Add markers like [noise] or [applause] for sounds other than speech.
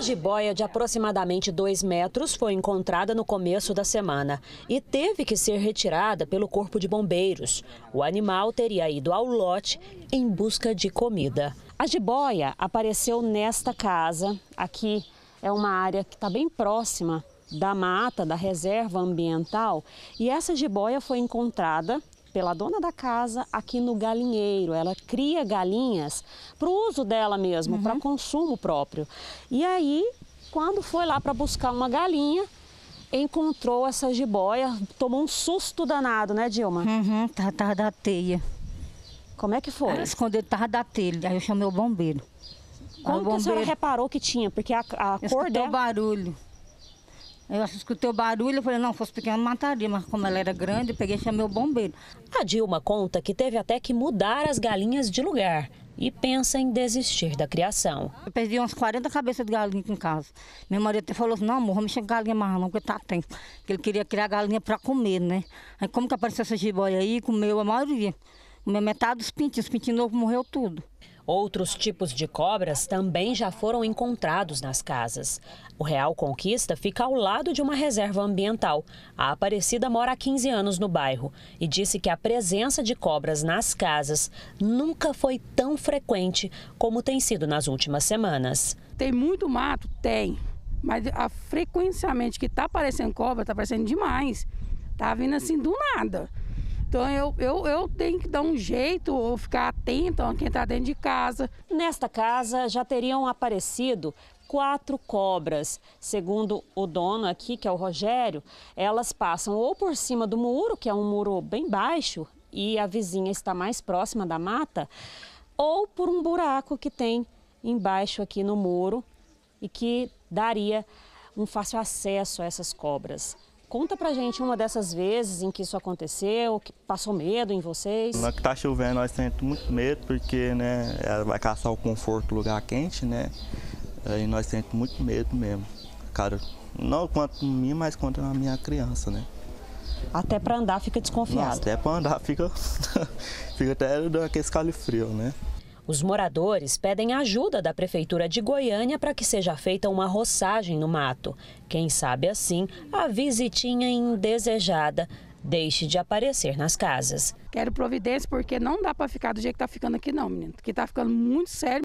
A jiboia de aproximadamente 2 metros foi encontrada no começo da semana e teve que ser retirada pelo Corpo de Bombeiros. O animal teria ido ao lote em busca de comida. A jiboia apareceu nesta casa. Aqui é uma área que está bem próxima da mata, da reserva ambiental. E essa jiboia foi encontrada pela dona da casa aqui no galinheiro. Ela cria galinhas para o uso dela mesmo, uhum. para consumo próprio. E aí, quando foi lá para buscar uma galinha, encontrou essa jiboia, tomou um susto danado, né, Dilma? Uhum, tava, tá, tava tá da teia. Como é que foi? Ela escondeu, tava da teia aí eu chamei o bombeiro. Como o bombeiro... que a senhora reparou que tinha? Porque a, a cor dela... o barulho. Eu escutei o barulho, eu falei, não, fosse pequeno mataria, mas como ela era grande, eu peguei e chamei o bombeiro. A Dilma conta que teve até que mudar as galinhas de lugar e pensa em desistir da criação. Eu perdi umas 40 cabeças de galinha aqui em casa. Meu marido até falou assim, não amor, vamos chegar galinha mais não, porque tá tempo. Porque ele queria criar galinha para comer, né? Aí como que apareceu essa jiboia aí, comeu a maioria. Comeu metade dos pintinhos, os pintinhos novos morreu tudo. Outros tipos de cobras também já foram encontrados nas casas. O Real Conquista fica ao lado de uma reserva ambiental. A Aparecida mora há 15 anos no bairro e disse que a presença de cobras nas casas nunca foi tão frequente como tem sido nas últimas semanas. Tem muito mato? Tem. Mas a frequenciamente que está aparecendo cobra, está aparecendo demais. Tá vindo assim do nada. Então eu, eu, eu tenho que dar um jeito ou ficar atento a quem está dentro de casa. Nesta casa já teriam aparecido quatro cobras. Segundo o dono aqui, que é o Rogério, elas passam ou por cima do muro, que é um muro bem baixo, e a vizinha está mais próxima da mata, ou por um buraco que tem embaixo aqui no muro e que daria um fácil acesso a essas cobras. Conta pra gente uma dessas vezes em que isso aconteceu, que passou medo em vocês. Na que tá chovendo, nós temos muito medo, porque né, ela vai caçar o conforto do lugar quente, né? e nós temos muito medo mesmo. Cara, não quanto a mim, mas quanto a minha criança, né? Até pra andar fica desconfiado. Nossa, até pra andar fica, [laughs] fica até dando aquele califrio, né? Os moradores pedem ajuda da Prefeitura de Goiânia para que seja feita uma roçagem no mato. Quem sabe assim, a visitinha indesejada deixe de aparecer nas casas. Quero providência porque não dá para ficar do jeito que está ficando aqui não, menino. Que está ficando muito sério.